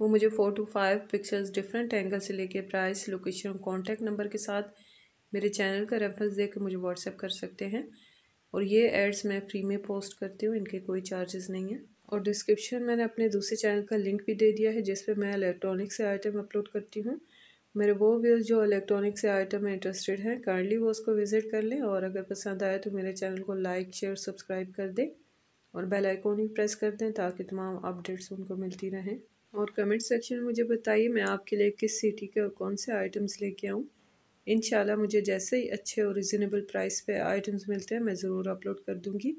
वो मुझे four two five pictures different angle से लेके प्राइस लोकेशन और कॉन्टैक्ट नंबर के साथ मेरे चैनल का रेफरेंस दे मुझे व्हाट्सएप कर सकते हैं और ये एड्स मैं फ्री में पोस्ट करती हूँ इनके कोई चार्जेस नहीं है और डिस्क्रिप्शन मैंने अपने दूसरे चैनल का लिंक भी दे दिया है जिस पर मैं इलेक्ट्रॉनिक से आइटम अपलोड करती हूँ मेरे वो व्यूज़ जो इलेक्ट्रॉनिक से आइटम में इंटरेस्टेड हैं काइंडली वो उसको विज़िट कर लें और अगर पसंद आए तो मेरे चैनल को लाइक शेयर सब्सक्राइब कर दें और बेल आइकॉन ही प्रेस कर दें ताकि तमाम अपडेट्स उनको मिलती रहें और कमेंट सेक्शन में मुझे बताइए मैं आपके लिए किस सिटी के और कौन से आइटम्स लेके आऊँ इन मुझे जैसे ही अच्छे और रिजनेबल प्राइस पे आइटम्स मिलते हैं मैं ज़रूर अपलोड कर दूँगी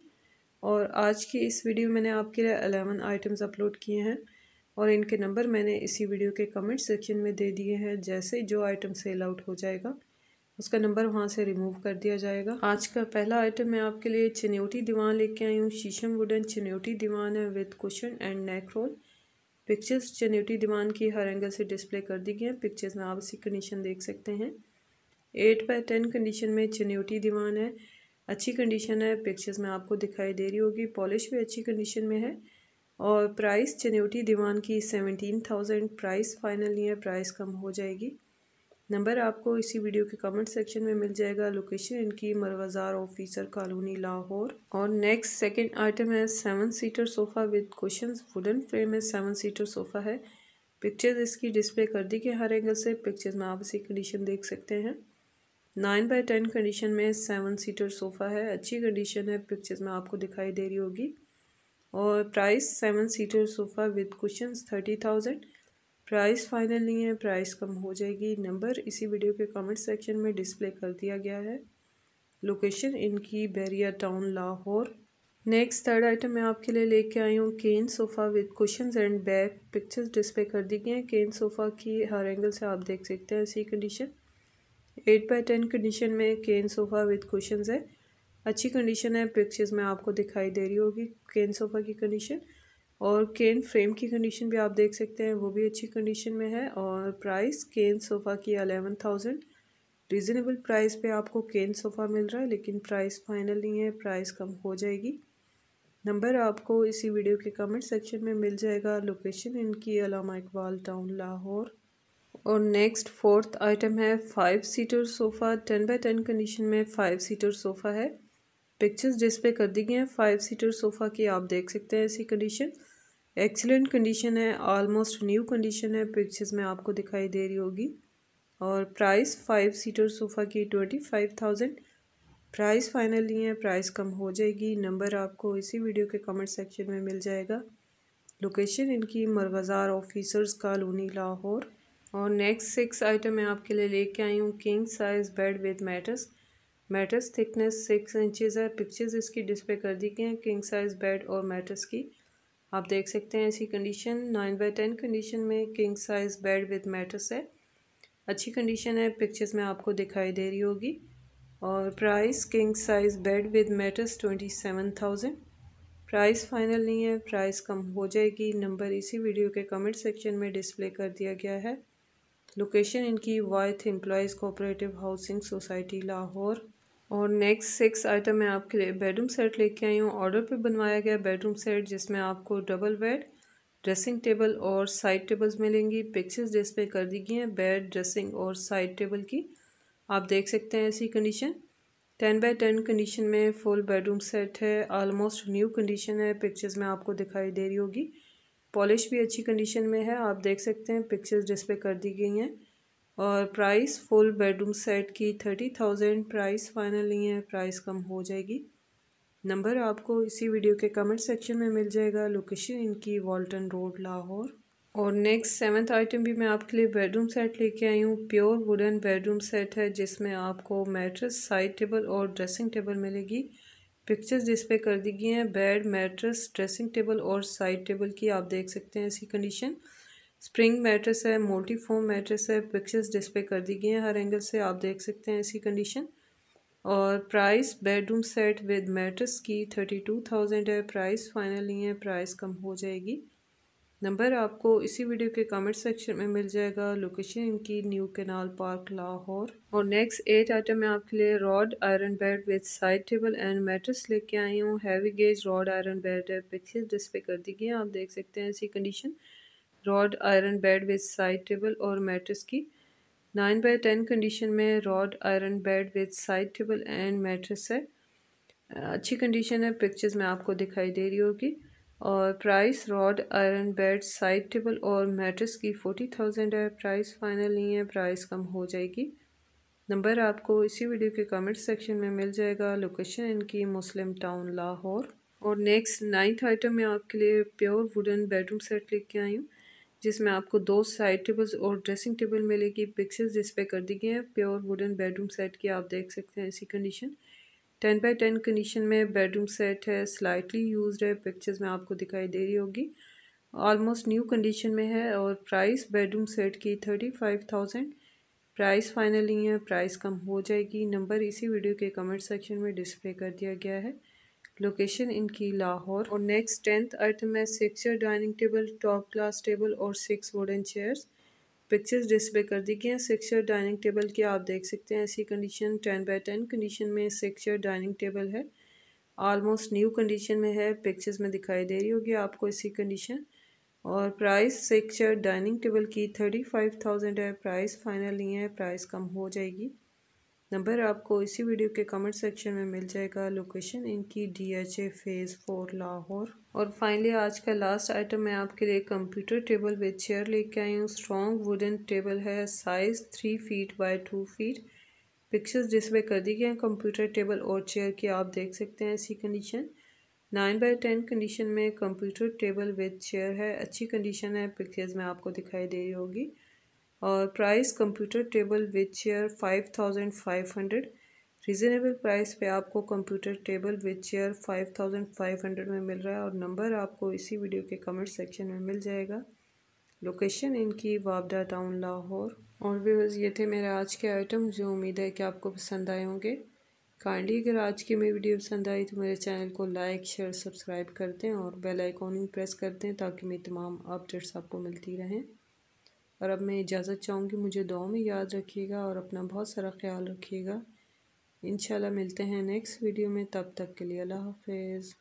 और आज की इस वीडियो में मैंने आपके लिए अलेवन आइटम्स अपलोड किए हैं और इनके नंबर मैंने इसी वीडियो के कमेंट सेक्शन में दे दिए हैं जैसे ही जो आइटम सेल आउट हो जाएगा उसका नंबर वहाँ से रिमूव कर दिया जाएगा आज का पहला आइटम मैं आपके लिए चनेटी दीवान लेके आई हूँ शीशम वुडन चनेटी दीवान है with cushion and neck roll pictures जेन्यूटी डिमांड की हर एंगल से डिस्प्ले कर दी गई है पिक्चर्स में आप इसी कंडीशन देख सकते हैं एट बाई टेन कंडीशन में जेन्यूटी डिमांड है अच्छी कंडीशन है पिक्चर्स में आपको दिखाई दे रही होगी पॉलिश भी अच्छी कंडीशन में है और प्राइस जेन्यूटी दीवान की सेवनटीन थाउजेंड प्राइस फाइनल नहीं है प्राइस कम हो जाएगी नंबर आपको इसी वीडियो के कमेंट सेक्शन में मिल जाएगा लोकेशन इनकी मरवाजार ऑफिसर कॉलोनी लाहौर और नेक्स्ट सेकंड आइटम है seven seater sofa with question wooden frame है सेवन सीटर सोफ़ा है पिक्चर्स इसकी डिस्प्ले कर दी गई हर एंगल से पिक्चर्स में आप इसी कंडीशन देख सकते हैं नाइन बाई टेन कंडीशन में सेवन सीटर सोफ़ा है अच्छी कंडीशन है पिक्चर्स में आपको दिखाई दे रही होगी और price seven seater sofa with cushions thirty thousand price final नहीं है प्राइस कम हो जाएगी नंबर इसी वीडियो के कमेंट सेक्शन में डिस्प्ले कर दिया गया है लोकेशन इनकी बैरिया town Lahore next third item मैं आपके लिए लेके आई हूँ cane sofa with cushion and back pictures display कर दी गई हैं केन सोफ़ा की हर एंगल से आप देख सकते हैं ऐसी condition eight by ten condition में केन सोफ़ा विद कुशन है अच्छी कंडीशन है पिक्चर्स में आपको दिखाई दे रही होगी केन सोफ़ा की कंडीशन और केन फ्रेम की कंडीशन भी आप देख सकते हैं वो भी अच्छी कंडीशन में है और प्राइस केन सोफ़ा की अलेवन थाउजेंड रिजनेबल प्राइस पे आपको केन सोफ़ा मिल रहा है लेकिन प्राइस फाइनल नहीं है प्राइस कम हो जाएगी नंबर आपको इसी वीडियो के कमेंट सेक्शन में मिल जाएगा लोकेशन इनकी अलामा इकबाल टाउन लाहौर और नेक्स्ट फोर्थ आइटम है five seater sofa ten by ten condition में फ़ाइव सीटर सोफ़ा है पिक्चर्स डिस्प्ले कर दी गई हैं फाइव सीटर सोफ़ा की आप देख सकते हैं ऐसी कंडीशन एक्सीलेंट कंडीशन है ऑलमोस्ट न्यू कंडीशन है पिक्चर्स में आपको दिखाई दे रही होगी और प्राइस फाइव सीटर सोफ़ा की twenty five thousand price finally है प्राइस कम हो जाएगी नंबर आपको इसी वीडियो के कमेंट सेक्शन में मिल जाएगा लोकेशन इनकी मरगज़ार ऑफिसर्स कॉलोनी लाहौर और नेक्स्ट सिक्स आइटम मैं आपके लिए लेके आई हूँ king size bed with mattress mattress thickness six inches है पिक्चर्स इसकी डिस्प्ले कर दी गई हैं किंग साइज़ बेड और मैटर्स की आप देख सकते हैं ऐसी condition nine by ten condition में king size bed with mattress है अच्छी कंडीशन है पिक्चर्स में आपको दिखाई दे रही होगी और price king size bed with mattress twenty seven thousand price final नहीं है प्राइस कम हो जाएगी नंबर इसी वीडियो के कमेंट सेक्शन में डिस्प्ले कर दिया गया है लोकेशन इनकी वाइथ employees cooperative housing society Lahore और नेक्स्ट सिक्स आइटम मैं आपके लिए बेडरूम सेट लेके आई हूँ ऑर्डर पे बनवाया गया बेडरूम सेट जिसमें आपको डबल बेड ड्रेसिंग टेबल और साइड टेबल्स मिलेंगी पिक्चर्स डिस्प्ले कर दी गई हैं बेड ड्रेसिंग और साइड टेबल की आप देख सकते हैं ऐसी condition ten by ten condition में फुल बेडरूम सेट है आलमोस्ट न्यू कंडीशन है पिक्चर्स में आपको दिखाई दे रही होगी पॉलिश भी अच्छी कंडीशन में है आप देख सकते हैं पिक्चर्स डिस्प्ले कर दी गई हैं और प्राइस फुल बेडरूम सेट की थर्टी थाउजेंड प्राइस फाइनल नहीं है प्राइस कम हो जाएगी नंबर आपको इसी वीडियो के कमेंट सेक्शन में मिल जाएगा लोकेशन इनकी वॉल्टन रोड लाहौर और नेक्स्ट सेवन्थ आइटम भी मैं आपके लिए बेडरूम सेट लेके आई हूँ प्योर वुडन बेडरूम सेट है जिसमें आपको मैट्रस साइड टेबल और ड्रेसिंग टेबल मिलेगी पिक्चर्स डिस्प्ले कर दी गई हैं बेड मैट्रस ड्रेसिंग टेबल और साइड टेबल की आप देख सकते हैं ऐसी कंडीशन स्प्रिंग मैट्रेस है मोटी फोम मैट्रेस है पिक्चर्स डिस्प्ले कर दी गई हैं हर एंगल से आप देख सकते हैं इसकी कंडीशन और price bedroom set with mattress की थर्टी टू थाउजेंड है प्राइस फाइनली है प्राइस कम हो जाएगी नंबर आपको इसी वीडियो के कमेंट सेक्शन में मिल जाएगा लोकेशन इनकी न्यू केनाल पार्क लाहौर और नेक्स्ट एट आइटम मैं आपके लिए rod iron bed with side table and mattress लेके आई हूँ heavy gauge rod iron bed है पिक्चर डिस्प्ले कर दी गई आप देख सकते हैं ऐसी condition rod iron bed with side table और मैट्रेस की नाइन बाई टेन कंडीशन में rod iron bed with side table and mattress है अच्छी कंडीशन है पिक्चर्स में आपको दिखाई दे रही होगी और price rod iron bed side table और मैट्रेस की फोर्टी थाउजेंड है प्राइस फाइनल नहीं है प्राइस कम हो जाएगी नंबर आपको इसी वीडियो के कमेंट सेक्शन में मिल जाएगा लोकेशन इनकी मुस्लिम टाउन लाहौर और नेक्स्ट नाइन्थ आइटम में आपके लिए प्योर वुडन बेडरूम सेट लेके आई हूँ जिसमें आपको दो साइड टेबल्स और ड्रेसिंग टेबल मिलेगी पिक्सल डिस्प्ले कर दी गए हैं प्योर वुडन बेडरूम सेट की आप देख सकते हैं ऐसी condition ten by ten condition में बेडरूम सेट है स्लाइटली यूज है पिक्चर्स में आपको दिखाई दे रही होगी ऑलमोस्ट न्यू कंडीशन में है और प्राइस बेडरूम सेट की thirty five thousand price finally है प्राइस कम हो जाएगी नंबर इसी वीडियो के कमेंट सेक्शन में डिस्प्ले कर दिया गया है लोकेशन इनकी लाहौर और नेक्स्ट टेंथ आइटम है six dining table top class table और six wooden chairs pictures display कर दी गई हैं सिक्सर डाइनिंग टेबल की आप देख सकते हैं ऐसी condition ten by ten condition में सिक्सर डाइनिंग टेबल है आलमोस्ट न्यू कंडीशन में है पिक्चर्स में दिखाई दे रही होगी आपको इसी कंडीशन और प्राइस सिक्सर डाइनिंग टेबल की थर्टी फाइव थाउजेंड है प्राइस फाइनल नहीं है प्राइस कम हो जाएगी नंबर आपको इसी वीडियो के कमेंट सेक्शन में मिल जाएगा लोकेशन इनकी D H A phase four Lahore और फाइनली आज का लास्ट आइटम मैं आपके लिए कंप्यूटर टेबल विद चेयर लेके आई हूँ स्ट्रॉन्ग वुडन टेबल है size three feet by two feet pictures display कर दी गई हैं कंप्यूटर टेबल और चेयर की आप देख सकते हैं ऐसी condition nine by ten condition में कंप्यूटर टेबल विद चेयर है अच्छी कंडीशन है पिक्चर्स में आपको दिखाई दे रही होगी और price computer table with chair five thousand five hundred reasonable price पे आपको computer table with chair five thousand five hundred में मिल रहा है और नंबर आपको इसी वीडियो के कमेंट सेक्शन में मिल जाएगा लोकेशन इनकी वापडा टाउन लाहौर और बस ये थे मेरे आज के आइटम जो उम्मीद है कि आपको पसंद आए होंगे काइंडली अगर आज की मेरी वीडियो पसंद आई तो मेरे चैनल को लाइक शेयर सब्सक्राइब कर दें और बेल आइकॉन भी प्रेस कर दें ताकि मेरी तमाम अपडेट्स आपको मिलती रहें और अब मैं इजाज़त चाहूँगी मुझे दुआ में याद रखिएगा और अपना बहुत सारा ख्याल रखिएगा इन मिलते हैं नेक्स्ट वीडियो में तब तक के लिए अल्लाह हाफिज़